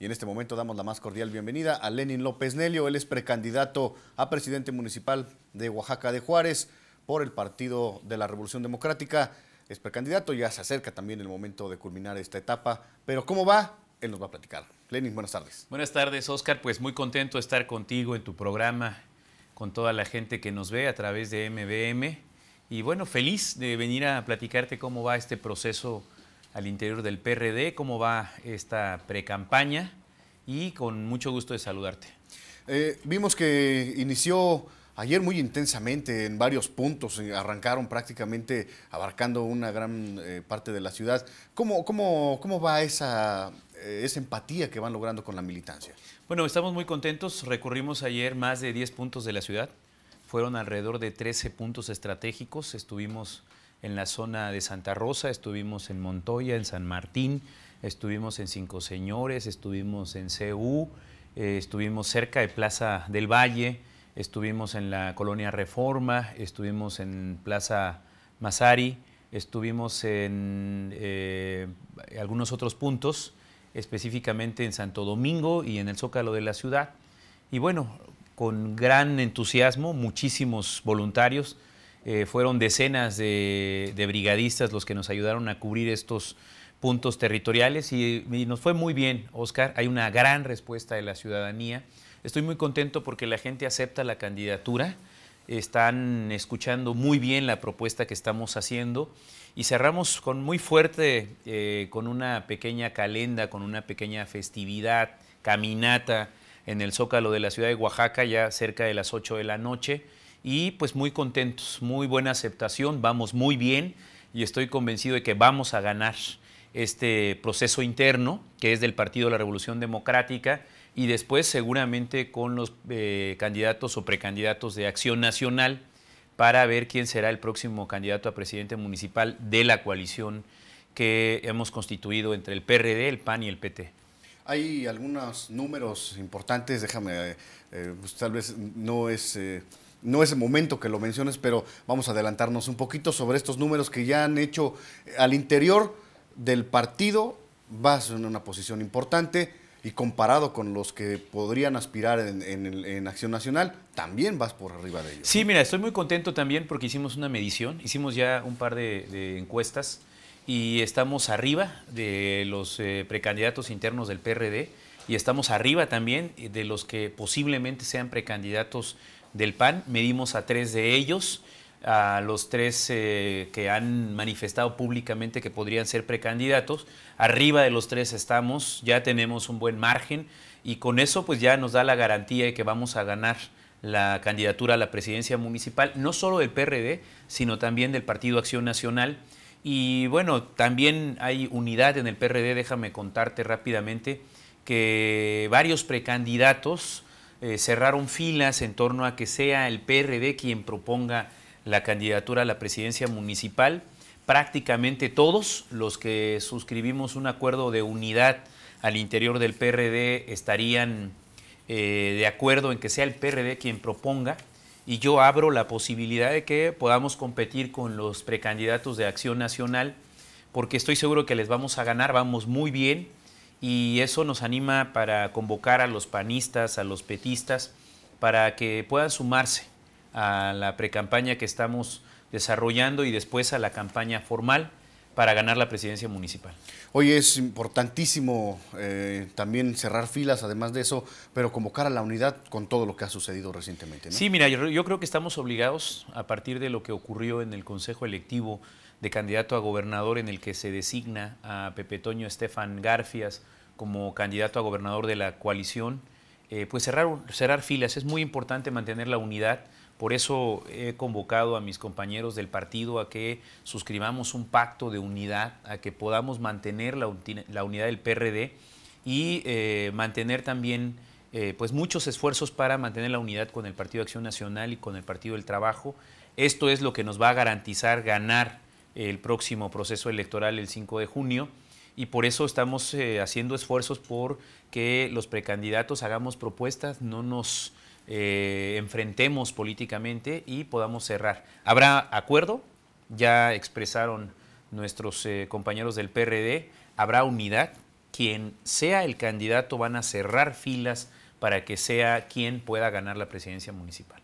Y en este momento damos la más cordial bienvenida a Lenin López Nelio. Él es precandidato a presidente municipal de Oaxaca de Juárez por el Partido de la Revolución Democrática. Es precandidato, ya se acerca también el momento de culminar esta etapa. Pero ¿cómo va? Él nos va a platicar. Lenin, buenas tardes. Buenas tardes, Oscar. Pues muy contento de estar contigo en tu programa, con toda la gente que nos ve a través de MBM. Y bueno, feliz de venir a platicarte cómo va este proceso al interior del PRD. ¿Cómo va esta precampaña? Y con mucho gusto de saludarte. Eh, vimos que inició ayer muy intensamente en varios puntos, eh, arrancaron prácticamente abarcando una gran eh, parte de la ciudad. ¿Cómo, cómo, va esa, empatía que van logrando con la militancia? Bueno, estamos muy contentos. recurrimos ayer más de 10 puntos de la ciudad. Fueron alrededor de 13 puntos estratégicos. Estuvimos en la zona de Santa Rosa, estuvimos en Montoya, en San Martín, estuvimos en Cinco Señores, estuvimos en CU, eh, estuvimos cerca de Plaza del Valle, estuvimos en la Colonia Reforma, estuvimos en Plaza Masari, estuvimos en eh, algunos otros puntos, específicamente en Santo Domingo y en el Zócalo de la ciudad. Y bueno, con gran entusiasmo, muchísimos voluntarios, eh, fueron decenas de, brigadistas los que nos ayudaron a cubrir estos puntos territoriales y, nos fue muy bien, Oscar. Hay una gran respuesta de la ciudadanía. Estoy muy contento porque la gente acepta la candidatura, están escuchando muy bien la propuesta que estamos haciendo y cerramos con muy fuerte, eh, con una pequeña calenda, con una pequeña festividad, caminata en el Zócalo de la ciudad de Oaxaca ya cerca de las 8 de la noche y pues muy contentos, muy buena aceptación, vamos muy bien y estoy convencido de que vamos a ganar este proceso interno que es del Partido de la Revolución Democrática y después seguramente con los eh, candidatos o precandidatos de Acción Nacional para ver quién será el próximo candidato a presidente municipal de la coalición que hemos constituido entre el PRD, el PAN y el PT. Hay algunos números importantes, déjame, eh, eh, pues, tal vez no es no es el momento que lo menciones, pero vamos a adelantarnos un poquito sobre estos números que ya han hecho eh, al interior del partido. Vas en una posición importante y comparado con los que podrían aspirar en, Acción Nacional, también vas por arriba de ellos. Sí, mira, estoy muy contento también porque hicimos una medición, hicimos ya un par de, encuestas y estamos arriba de los eh, precandidatos internos del PRD y estamos arriba también de los que posiblemente sean precandidatos del PAN. Medimos a tres de ellos, a los tres eh, que han manifestado públicamente que podrían ser precandidatos. Arriba de los tres estamos, ya tenemos un buen margen y con eso pues ya nos da la garantía de que vamos a ganar la candidatura a la presidencia municipal, no solo del PRD, sino también del Partido Acción Nacional. Y bueno, también hay unidad en el PRD, déjame contarte rápidamente que varios precandidatos eh, cerraron filas en torno a que sea el PRD quien proponga la candidatura a la presidencia municipal. Prácticamente todos los que suscribimos un acuerdo de unidad al interior del PRD estarían eh, de acuerdo en que sea el PRD quien proponga y yo abro la posibilidad de que podamos competir con los precandidatos de Acción Nacional porque estoy seguro que les vamos a ganar, vamos muy bien y eso nos anima para convocar a los panistas, a los petistas, para que puedan sumarse a la precampaña que estamos desarrollando y después a la campaña formal para ganar la presidencia municipal. Hoy es importantísimo eh, también cerrar filas, además de eso, pero convocar a la unidad con todo lo que ha sucedido recientemente. Sí, mira, yo, yo creo que estamos obligados, a partir de lo que ocurrió en el Consejo Electivo de candidato a gobernador en el que se designa a Pepe Toño Estefan Garfias como candidato a gobernador de la coalición, eh, pues cerrar, filas. Es muy importante mantener la unidad. Por eso he convocado a mis compañeros del partido a que suscribamos un pacto de unidad, a que podamos mantener la, unidad del PRD y eh, mantener también eh, pues muchos esfuerzos para mantener la unidad con el Partido de Acción Nacional y con el Partido del Trabajo. Esto es lo que nos va a garantizar ganar el próximo proceso electoral el 5 de junio y por eso estamos eh, haciendo esfuerzos por que los precandidatos hagamos propuestas, no nos eh, enfrentemos políticamente y podamos cerrar. ¿Habrá acuerdo? Ya expresaron nuestros eh, compañeros del PRD, habrá unidad. Quien sea el candidato van a cerrar filas para que sea quien pueda ganar la presidencia municipal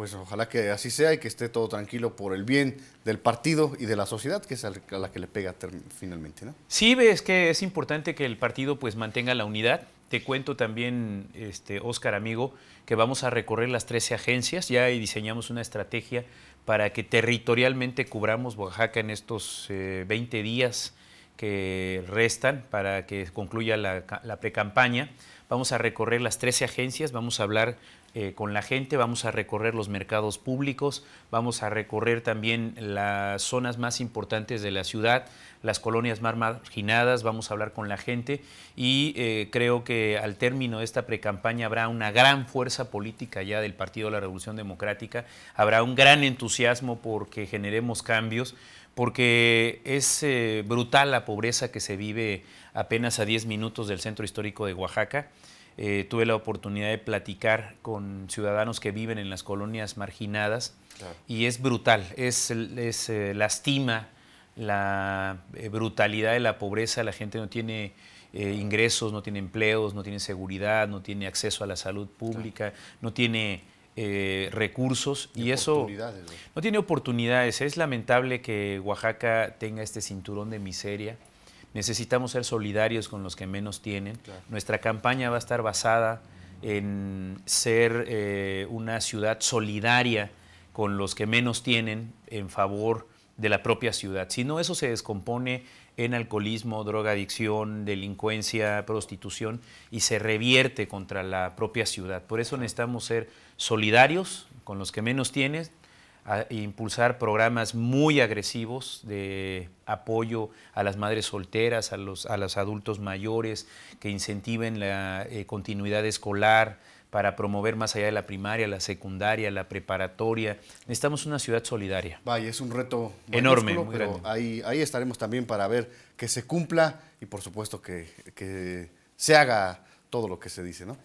pues ojalá que así sea y que esté todo tranquilo por el bien del partido y de la sociedad, que es a la que le pega finalmente. ¿no? Sí, ves que es importante que el partido pues mantenga la unidad. Te cuento también, este, Oscar, amigo, que vamos a recorrer las 13 agencias. Ya diseñamos una estrategia para que territorialmente cubramos Oaxaca en estos 20 eh, días que restan para que concluya la, precampaña. Vamos a recorrer las 13 agencias, vamos a hablar eh, con la gente, vamos a recorrer los mercados públicos, vamos a recorrer también las zonas más importantes de la ciudad, las colonias más marginadas, vamos a hablar con la gente y eh, creo que al término de esta precampaña habrá una gran fuerza política ya del Partido de la Revolución Democrática, habrá un gran entusiasmo porque generemos cambios porque es eh, brutal la pobreza que se vive apenas a 10 minutos del centro histórico de Oaxaca. Eh, tuve la oportunidad de platicar con ciudadanos que viven en las colonias marginadas y es brutal, es, eh, lastima la brutalidad de la pobreza, la gente no tiene ingresos, no tiene empleos, no tiene seguridad, no tiene acceso a la salud pública, no tiene eh, recursos y, eso no tiene oportunidades. Es lamentable que Oaxaca tenga este cinturón de miseria. Necesitamos ser solidarios con los que menos tienen. Nuestra campaña va a estar basada en ser eh, una ciudad solidaria con los que menos tienen en favor de la propia ciudad. Si no, eso se descompone en alcoholismo, adicción, delincuencia, prostitución y se revierte contra la propia ciudad. Por eso necesitamos ser solidarios con los que menos tienen, impulsar programas muy agresivos de apoyo a las madres solteras, a los, adultos mayores, que incentiven la eh, continuidad escolar, para promover más allá de la primaria, la secundaria, la preparatoria. Necesitamos una ciudad solidaria. Vaya, es un reto enorme. pero Ahí, estaremos también para ver que se cumpla y por supuesto que, que se haga todo lo que se dice, ¿no?